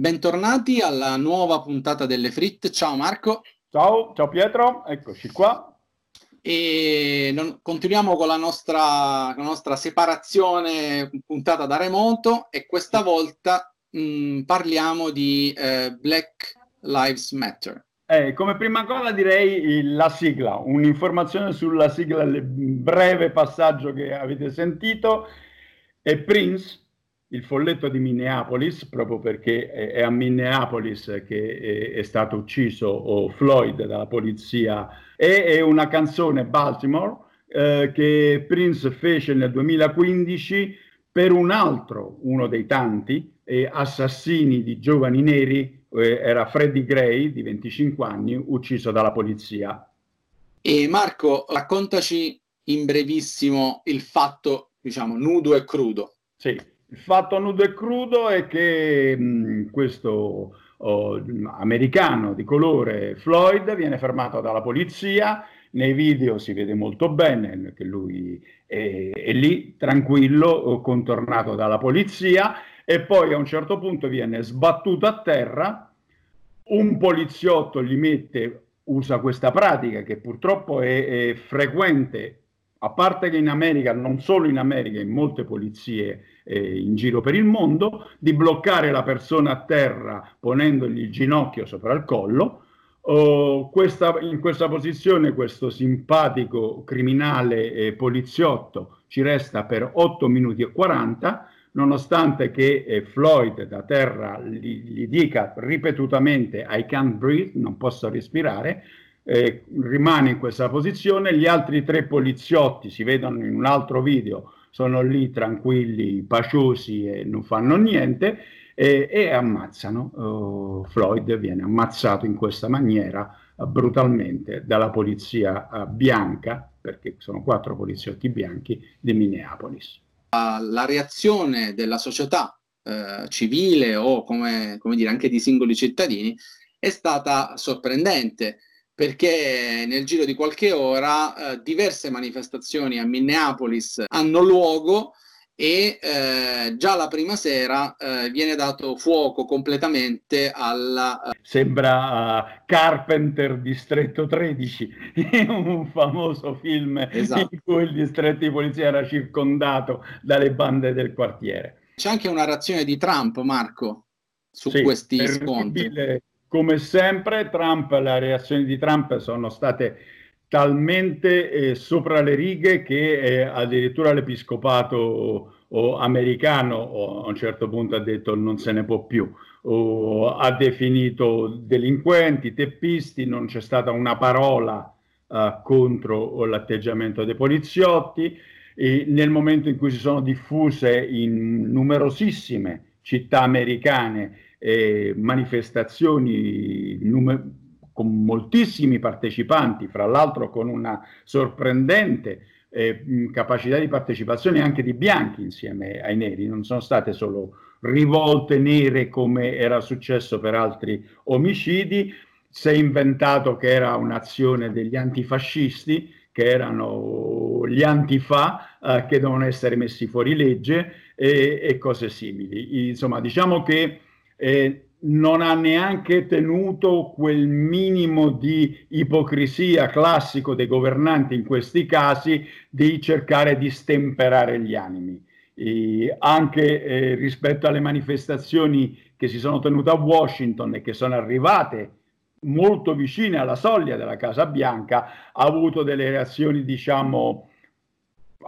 Bentornati alla nuova puntata delle Frit. Ciao Marco. Ciao, ciao Pietro, eccoci qua. E non, continuiamo con la, nostra, con la nostra separazione puntata da remoto e questa volta mh, mm, parliamo di eh, Black Lives Matter. Eh, come prima cosa direi la sigla, un'informazione sulla sigla, il breve passaggio che avete sentito. E Prince il folletto di Minneapolis, proprio perché è a Minneapolis che è, stato ucciso Floyd dalla polizia, e è una canzone Baltimore eh, che Prince fece nel 2015 per un altro, uno dei tanti, eh, assassini di giovani neri, eh, era Freddie Gray di 25 anni, ucciso dalla polizia. E Marco, raccontaci in brevissimo il fatto, diciamo, nudo e crudo. Sì. Il fatto nudo e crudo è che mh, mm, questo oh, americano di colore Floyd viene fermato dalla polizia, nei video si vede molto bene che lui è, è lì tranquillo, contornato dalla polizia e poi a un certo punto viene sbattuto a terra, un poliziotto gli mette, usa questa pratica che purtroppo è, è frequente a parte che in America, non solo in America, in molte polizie eh, in giro per il mondo, di bloccare la persona a terra ponendogli il ginocchio sopra il collo. Oh, questa, in questa posizione questo simpatico criminale eh, poliziotto ci resta per 8 minuti e 40, nonostante che eh, Floyd da terra gli, gli dica ripetutamente I can't breathe, non posso respirare, eh, rimane in questa posizione, gli altri tre poliziotti si vedono in un altro video, sono lì tranquilli, paciosi e non fanno niente e, e ammazzano. Oh, Floyd viene ammazzato in questa maniera eh, brutalmente dalla polizia eh, bianca, perché sono quattro poliziotti bianchi di Minneapolis. La reazione della società eh, civile o come, come dire, anche di singoli cittadini è stata sorprendente perché nel giro di qualche ora eh, diverse manifestazioni a Minneapolis hanno luogo e eh, già la prima sera eh, viene dato fuoco completamente alla... Eh, Sembra uh, Carpenter Distretto 13, un famoso film esatto. in cui il distretto di polizia era circondato dalle bande del quartiere. C'è anche una reazione di Trump, Marco, su sì, questi scontri. Come sempre, Trump, le reazioni di Trump sono state talmente eh, sopra le righe che eh, addirittura l'episcopato o, o americano o a un certo punto ha detto non se ne può più, o, ha definito delinquenti, teppisti, non c'è stata una parola eh, contro l'atteggiamento dei poliziotti. E nel momento in cui si sono diffuse in numerosissime città americane eh, manifestazioni numer- con moltissimi partecipanti, fra l'altro con una sorprendente eh, capacità di partecipazione anche di bianchi insieme ai neri, non sono state solo rivolte nere come era successo per altri omicidi, si è inventato che era un'azione degli antifascisti, che erano gli antifa eh, che devono essere messi fuori legge e, e cose simili. Insomma, diciamo che eh, non ha neanche tenuto quel minimo di ipocrisia classico dei governanti in questi casi di cercare di stemperare gli animi. E anche eh, rispetto alle manifestazioni che si sono tenute a Washington e che sono arrivate molto vicine alla soglia della Casa Bianca, ha avuto delle reazioni, diciamo,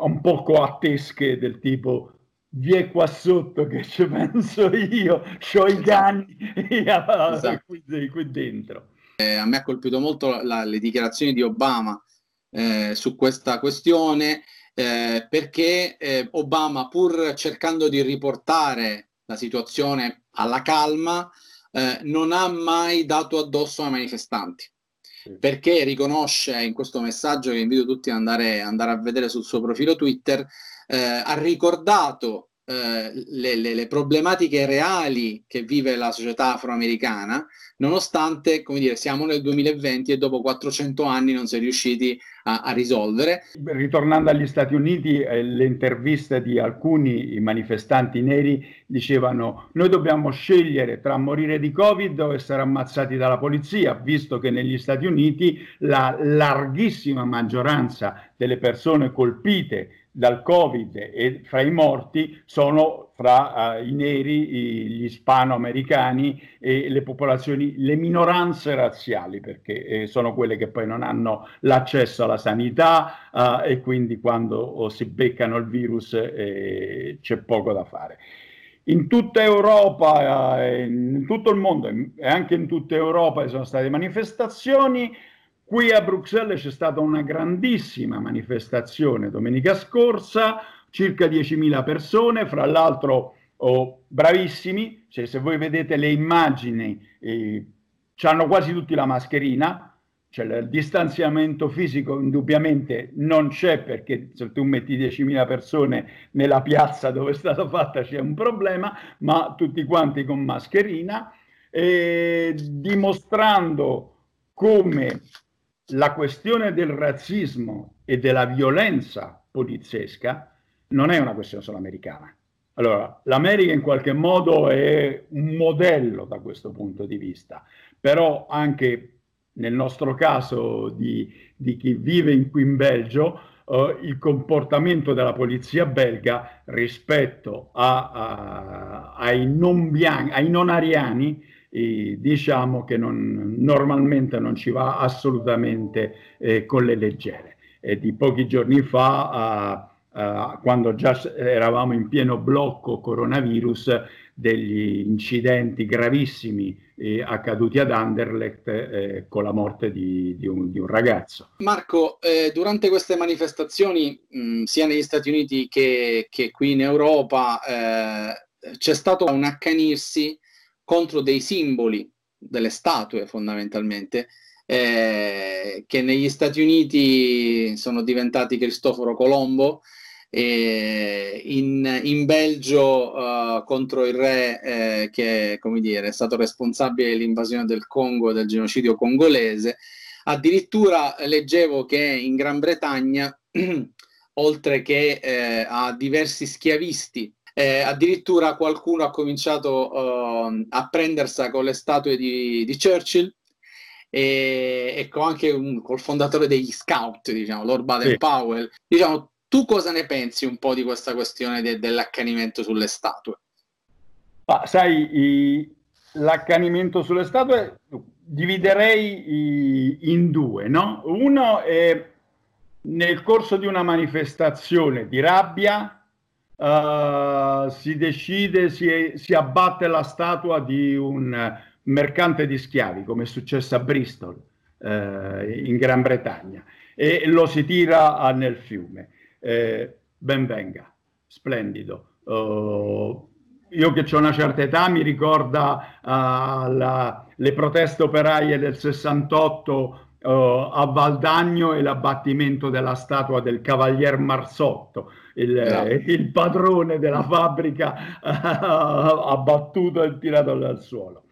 un po' coattesche del tipo vi è qua sotto che ci penso io, ho i danni esatto. esatto. qui, qui, dentro. Eh, a me ha colpito molto la, le dichiarazioni di Obama eh, su questa questione, eh, perché eh, Obama, pur cercando di riportare la situazione alla calma, eh, non ha mai dato addosso ai manifestanti perché riconosce in questo messaggio che invito tutti ad andare, andare, a vedere sul suo profilo Twitter, eh, ha ricordato eh, le, le, le, problematiche reali che vive la società afroamericana, nonostante come dire, siamo nel 2020 e dopo 400 anni non si è riusciti a, a risolvere. Ritornando agli Stati Uniti, eh, le interviste di alcuni manifestanti neri dicevano noi dobbiamo scegliere tra morire di Covid o essere ammazzati dalla polizia, visto che negli Stati Uniti la larghissima maggioranza delle persone colpite dal Covid e fra i morti sono fra uh, i neri, gli ispanoamericani e le popolazioni, le minoranze razziali, perché eh, sono quelle che poi non hanno l'accesso alla sanità uh, e quindi quando oh, si beccano il virus eh, c'è poco da fare. In tutta Europa, eh, in tutto il mondo e anche in tutta Europa ci sono state manifestazioni Qui a Bruxelles c'è stata una grandissima manifestazione domenica scorsa, circa 10.000 persone, fra l'altro oh, bravissimi, cioè, se voi vedete le immagini, eh, hanno quasi tutti la mascherina, cioè il distanziamento fisico indubbiamente non c'è perché se tu metti 10.000 persone nella piazza dove è stata fatta c'è un problema, ma tutti quanti con mascherina, eh, dimostrando come la questione del razzismo e della violenza poliziesca non è una questione solo americana. Allora, l'America in qualche modo è un modello da questo punto di vista, però anche nel nostro caso di, di chi vive in, qui in Belgio, eh, il comportamento della polizia belga rispetto a, a, ai, non bianchi, ai non ariani eh, diciamo che non, normalmente non ci va assolutamente eh, con le leggere. E di pochi giorni fa, eh, quando già eravamo in pieno blocco coronavirus, degli incidenti gravissimi eh, accaduti ad Anderlecht eh, con la morte di, di, un, di un, ragazzo. Marco, eh, durante queste manifestazioni, mh, mm, sia negli Stati Uniti che, che qui in Europa, eh, c'è stato un accanirsi contro dei simboli, delle statue fondamentalmente, eh, che negli Stati Uniti sono diventati Cristoforo Colombo, eh, in, in, Belgio eh, contro il re eh, che dire, è stato responsabile dell'invasione del Congo e del genocidio congolese. Addirittura leggevo che in Gran Bretagna, oltre che eh, a diversi schiavisti eh, addirittura qualcuno ha cominciato uh, a prendersela con le statue di, di Churchill e, e con anche un, col fondatore degli scout, diciamo, Lord Baden Powell. Sì. Diciamo, tu cosa ne pensi un po' di questa questione de, dell'accanimento sulle statue? Ah, sai, i, l'accanimento sulle statue dividerei i, in due, no? Uno è nel corso di una manifestazione di rabbia uh, si decide, si, si, abbatte la statua di un mercante di schiavi, come è successo a Bristol, eh, in Gran Bretagna, e lo si tira nel fiume. Eh, ben venga, splendido. Uh, io che ho una certa età mi ricorda uh, la, le proteste operaie del 68 uh, a Valdagno e l'abbattimento della statua del Cavalier Marsotto, il, eh, il padrone della fabbrica uh, abbattuto e tirato dal suolo.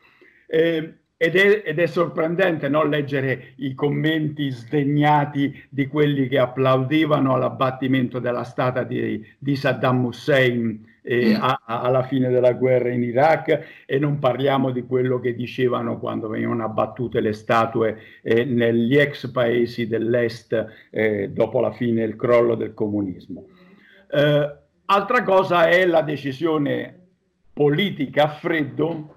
E, ed, è, ed è, sorprendente non leggere i commenti sdegnati di quelli che applaudivano all'abbattimento della statua di, di Saddam Hussein eh, a, alla fine della guerra in Iraq e non parliamo di quello che dicevano quando venivano abbattute le statue eh, negli ex paesi dell'est eh, dopo la fine il crollo del comunismo. Eh, altra cosa è la decisione politica a freddo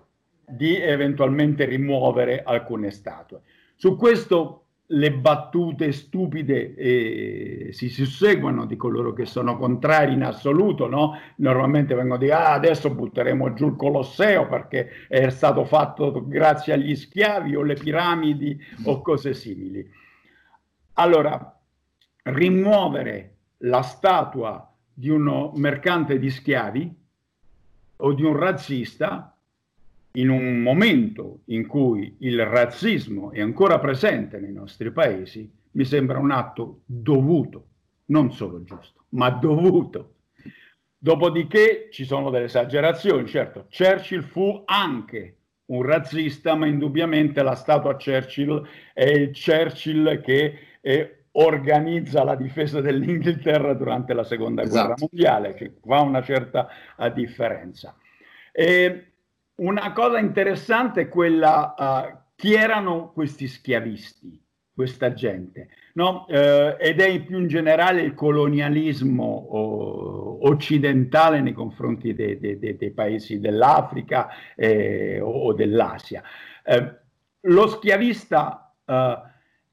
di eventualmente rimuovere alcune statue. Su questo le battute stupide eh, si susseguono di coloro che sono contrari in assoluto, no? normalmente vengono di ah, adesso butteremo giù il Colosseo perché è stato fatto grazie agli schiavi o le piramidi o cose simili. Allora, rimuovere la statua di uno mercante di schiavi o di un razzista in un momento in cui il razzismo è ancora presente nei nostri paesi, mi sembra un atto dovuto, non solo giusto, ma dovuto. Dopodiché ci sono delle esagerazioni, certo, Churchill fu anche un razzista, ma indubbiamente la statua Churchill è il Churchill che è eh, organizza la difesa dell'Inghilterra durante la seconda esatto. guerra mondiale, che fa una certa differenza. E una cosa interessante è quella uh, chi erano questi schiavisti, questa gente, no? eh, ed è più in generale il colonialismo oh, occidentale nei confronti dei, dei, dei, dei paesi dell'Africa eh, o dell'Asia. Eh, lo schiavista eh,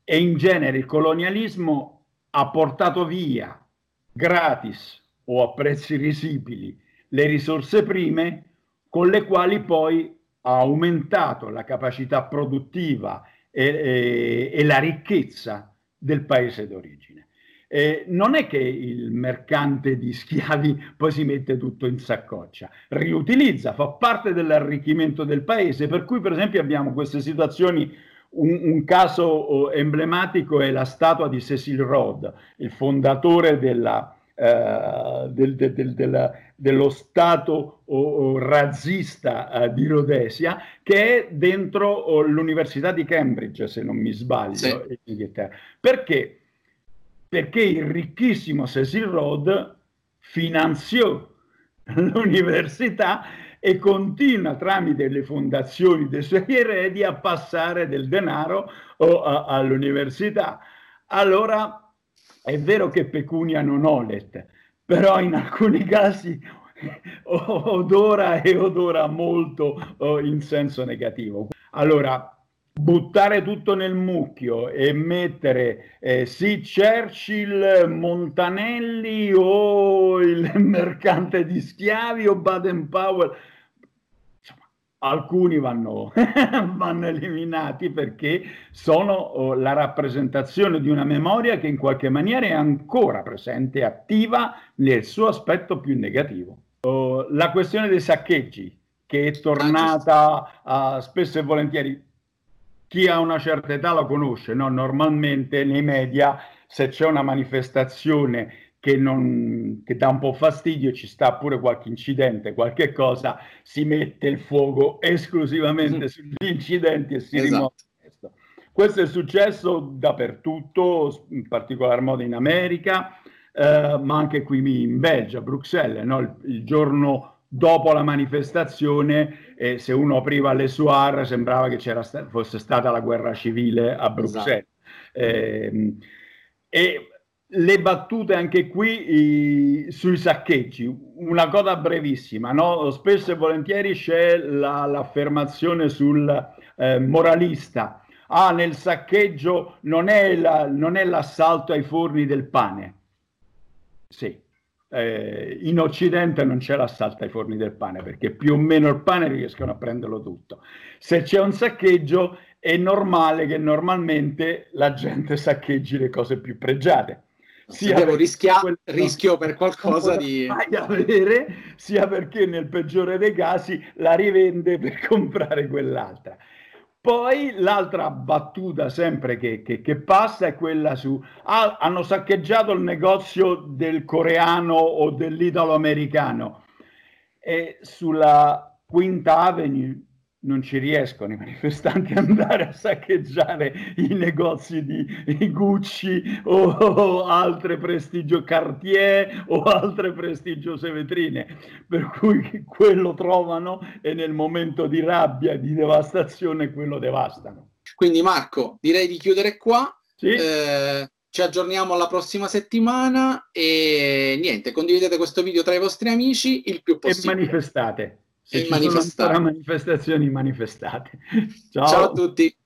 e in genere il colonialismo ha portato via gratis o a prezzi risibili le risorse prime con le quali poi ha aumentato la capacità produttiva e, e, e la ricchezza del paese d'origine. Eh, non è che il mercante di schiavi poi si mette tutto in saccoccia, riutilizza, fa parte dell'arricchimento del paese, per cui per esempio abbiamo queste situazioni un, un, caso oh, emblematico è la statua di Cecil Rhodes, il fondatore della, eh, del, del, della, dello Stato oh, oh, razzista eh, di Rhodesia che è dentro oh, l'Università di Cambridge, se non mi sbaglio, sì. in Inghilterra. Perché? Perché il ricchissimo Cecil Rhodes finanziò l'università e continua tramite le fondazioni dei suoi eredi a passare del denaro oh, all'università. Allora è vero che pecunia non olet, però in alcuni casi odora e odora molto oh, in senso negativo. Allora, buttare tutto nel mucchio e mettere eh, sì Churchill, Montanelli o il mercante di schiavi o Baden Powell alcuni vanno, vanno, eliminati perché sono oh, la rappresentazione di una memoria che in qualche maniera è ancora presente, attiva nel suo aspetto più negativo. Oh, la questione dei saccheggi, che è tornata uh, spesso e volentieri, chi ha una certa età la conosce, no? normalmente nei media se c'è una manifestazione che, non, che dà un po' fastidio, ci sta pure qualche incidente, qualche cosa, si mette il fuoco esclusivamente mm. sugli incidenti e si esatto. rimuove questo. Questo è successo dappertutto, in particolar modo in America, eh, ma anche qui in Belgio, a Bruxelles, no? il, il giorno dopo la manifestazione, eh, se uno apriva le soir, sembrava che sta- fosse stata la guerra civile a esatto. Bruxelles. Esatto. Eh, e le battute anche qui i, sui saccheggi, una cosa brevissima, no? spesso e volentieri c'è la, l'affermazione sul eh, moralista, ah nel saccheggio non è, la, non è, l'assalto ai forni del pane, sì, eh, in Occidente non c'è l'assalto ai forni del pane perché più o meno il pane riescono a prenderlo tutto, se c'è un saccheggio è normale che normalmente la gente saccheggi le cose più pregiate sia rischia- quel... rischio per qualcosa di avere, sia perché nel peggiore dei casi la rivende per comprare quell'altra. Poi l'altra battuta sempre che, che, che passa è quella su ah, hanno saccheggiato il negozio del coreano o dell'italo americano e sulla Quinta Avenue non ci riescono i manifestanti ad andare a saccheggiare i negozi di Gucci o, o, altre prestigio Cartier o altre prestigiose vetrine, per cui quello trovano e nel momento di rabbia, di devastazione, quello devastano. Quindi Marco, direi di chiudere qua. Sì? Eh, ci aggiorniamo alla prossima settimana e niente, condividete questo video tra i vostri amici il più possibile. E manifestate e, e manifestazioni manifestate. Ciao. Ciao a tutti.